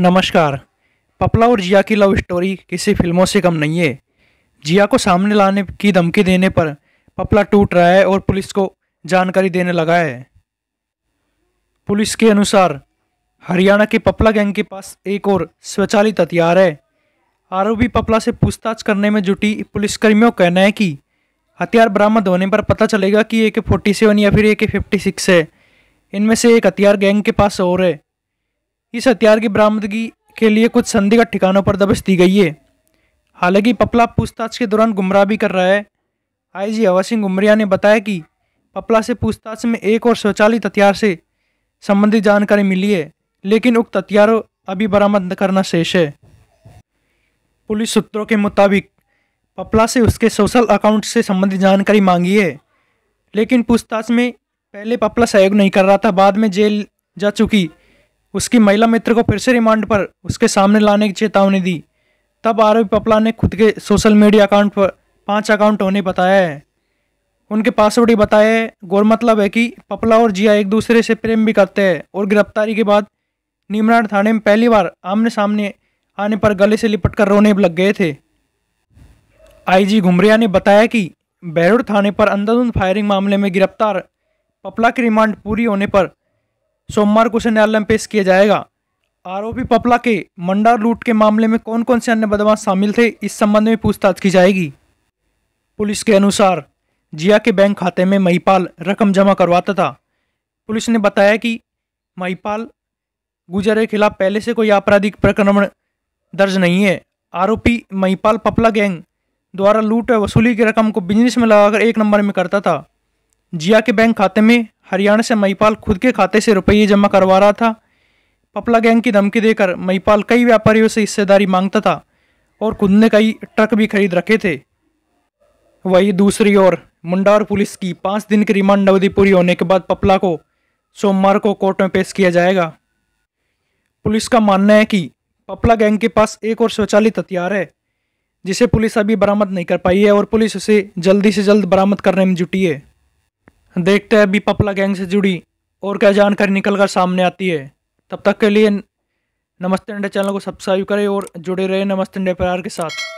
नमस्कार पपला और जिया की लव स्टोरी किसी फिल्मों से कम नहीं है जिया को सामने लाने की धमकी देने पर पपला टूट रहा है और पुलिस को जानकारी देने लगा है पुलिस के अनुसार हरियाणा के पपला गैंग के पास एक और स्वचालित हथियार है आरोपी पपला से पूछताछ करने में जुटी पुलिसकर्मियों का कहना है कि हथियार बरामद होने पर पता चलेगा कि ए के फोर्टी सेवन या फिर ए के फिफ्टी सिक्स है इनमें से एक हथियार गैंग के पास और है इस हथियार की बरामदगी के लिए कुछ संदिग्ध ठिकानों पर दबिश दी गई है हालांकि पपला पूछताछ के दौरान गुमराह भी कर रहा है आईजी हवा सिंह गुमरिया ने बताया कि पपला से पूछताछ में एक और स्वचालित हथियार से संबंधित जानकारी मिली है लेकिन उक्त हथियारों अभी बरामद करना शेष है पुलिस सूत्रों के मुताबिक पपला से उसके सोशल अकाउंट से संबंधित जानकारी मांगी है लेकिन पूछताछ में पहले पपला सहयोग नहीं कर रहा था बाद में जेल जा चुकी उसकी महिला मित्र को फिर से रिमांड पर उसके सामने लाने की चेतावनी दी तब आरोपी पपला ने खुद के सोशल मीडिया अकाउंट पर पांच अकाउंट होने बताया है उनके पासवर्ड ही बताए गौर मतलब है कि पपला और जिया एक दूसरे से प्रेम भी करते हैं और गिरफ्तारी के बाद नीमराड थाने में पहली बार आमने सामने आने पर गले से लिपट कर रोने लग गए थे आईजी घुमरिया ने बताया कि बैरूड थाने पर अंधाधुंध फायरिंग मामले में गिरफ्तार पपला की रिमांड पूरी होने पर सोमवार को उसे न्यायालय में पेश किया जाएगा आरोपी पपला के मंडा लूट के मामले में कौन कौन से अन्य बदमाश शामिल थे इस संबंध में पूछताछ की जाएगी पुलिस के अनुसार जिया के बैंक खाते में महिपाल रकम जमा करवाता था पुलिस ने बताया कि महिपाल गुजर के खिलाफ पहले से कोई आपराधिक प्रकरण दर्ज नहीं है आरोपी महिपाल पपला गैंग द्वारा लूट व वसूली की रकम को बिजनेस में लगाकर एक नंबर में करता था जिया के बैंक खाते में हरियाणा से महिपाल खुद के खाते से रुपये जमा करवा रहा था पपला गैंग की धमकी देकर महिपाल कई व्यापारियों से हिस्सेदारी मांगता था और खुद ने कई ट्रक भी खरीद रखे थे वहीं दूसरी ओर मुंडार पुलिस की पाँच दिन की रिमांड अवधि पूरी होने के बाद पपला को सोमवार को कोर्ट में पेश किया जाएगा पुलिस का मानना है कि पपला गैंग के पास एक और स्वचालित हथियार है जिसे पुलिस अभी बरामद नहीं कर पाई है और पुलिस उसे जल्दी से जल्द बरामद करने में जुटी है देखते हैं अभी पपला गैंग से जुड़ी और क्या जानकारी निकल कर सामने आती है तब तक के लिए नमस्ते इंडिया चैनल को सब्सक्राइब करें और जुड़े रहे नमस्ते इंडिया प्यार के साथ